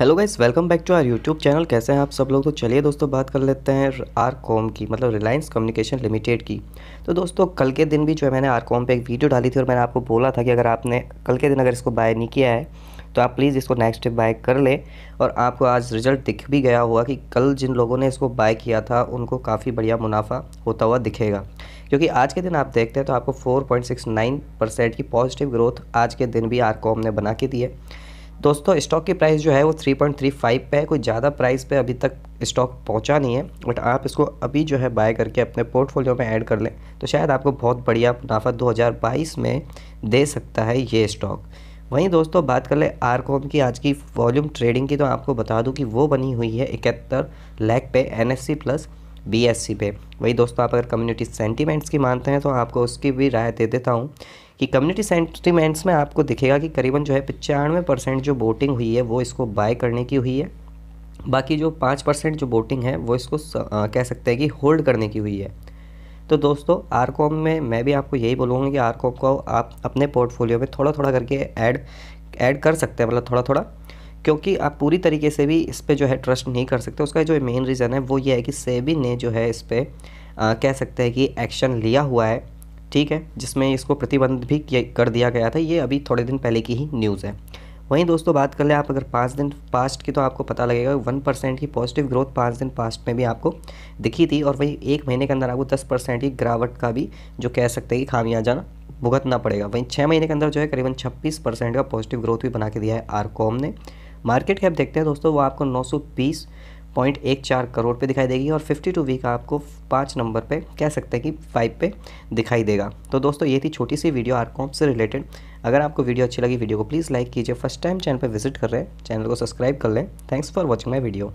hello guys welcome back to our YouTube channel कैसे हैं आप सब लोग तो चलिए दोस्तों बात कर लेते हैं आर कॉम की मतलब रिलायंस कम्युनिकेशन लिमिटेड की तो दोस्तों कल के दिन भी जो है मैंने आर कॉम पर एक वीडियो डाली थी और मैंने आपको बोला था कि अगर आपने कल के दिन अगर इसको बाय नहीं किया है तो आप प्लीज़ इसको नेक्स्ट डे बाय कर ले और आपको आज रिजल्ट दिख भी गया हुआ कि कल जिन लोगों ने इसको बाय किया था उनको काफ़ी बढ़िया मुनाफा होता हुआ दिखेगा क्योंकि आज के दिन आप देखते हैं तो आपको फोर परसेंट की पॉजिटिव ग्रोथ आज के दिन भी आर कॉम ने बना के दी है दोस्तों स्टॉक की प्राइस जो है वो 3.35 पे है कोई ज़्यादा प्राइस पे अभी तक स्टॉक पहुंचा नहीं है बट आप इसको अभी जो है बाय करके अपने पोर्टफोलियो में ऐड कर लें तो शायद आपको बहुत बढ़िया मुनाफा 2022 में दे सकता है ये स्टॉक वहीं दोस्तों बात कर लें आरकॉम की आज की वॉल्यूम ट्रेडिंग की तो आपको बता दूँ कि वो बनी हुई है इकहत्तर लैख पे एन प्लस बी पे वही दोस्तों आप अगर कम्युनिटी सेंटीमेंट्स की मानते हैं तो आपको उसकी भी राय दे देता हूँ कि कम्युनिटी सेंटिमेंट्स में आपको दिखेगा कि करीबन जो है पचानवे परसेंट जो वोटिंग हुई है वो इसको बाय करने की हुई है बाकी जो पाँच परसेंट जो वोटिंग है वो इसको आ, कह सकते हैं कि होल्ड करने की हुई है तो दोस्तों आर कॉम में मैं भी आपको यही बोलूँगा कि आर कॉम को आप अपने पोर्टफोलियो में थोड़ा थोड़ा करके ऐड ऐड कर सकते हैं मतलब थोड़ा थोड़ा क्योंकि आप पूरी तरीके से भी इस पर जो है ट्रस्ट नहीं कर सकते उसका जो मेन रीज़न है वो ये है कि सेबी ने जो है इस पर कह सकते हैं कि एक्शन लिया हुआ है ठीक है जिसमें इसको प्रतिबंध भी कर दिया गया था ये अभी थोड़े दिन पहले की ही न्यूज़ है वहीं दोस्तों बात कर लें आप अगर पाँच दिन पास्ट की तो आपको पता लगेगा वन परसेंट की पॉजिटिव ग्रोथ पाँच दिन पास्ट में भी आपको दिखी थी और वही एक महीने के अंदर आपको दस परसेंट की गिरावट का भी जो कह सकते हैं कि खामिया जाना भुगतना पड़ेगा वहीं छः महीने के अंदर जो है करीबन छब्बीस परसेंट का पॉजिटिव ग्रोथ भी बना के दिया है आरकॉम ने मार्केट कैप देखते हैं दोस्तों वो आपको नौ सौ बीस पॉइंट एक चार करोड़ पे दिखाई देगी और 52 वीक आपको पाँच नंबर पे कह सकते हैं कि फाइव पे दिखाई देगा तो दोस्तों ये थी छोटी सी वीडियो आरकॉम से रिलेटेड अगर आपको वीडियो अच्छी लगी वीडियो को प्लीज़ लाइक कीजिए फर्स्ट टाइम चैनल पर विजिट कर रहे हैं चैनल को सब्सक्राइब कर लें thanks for watching my video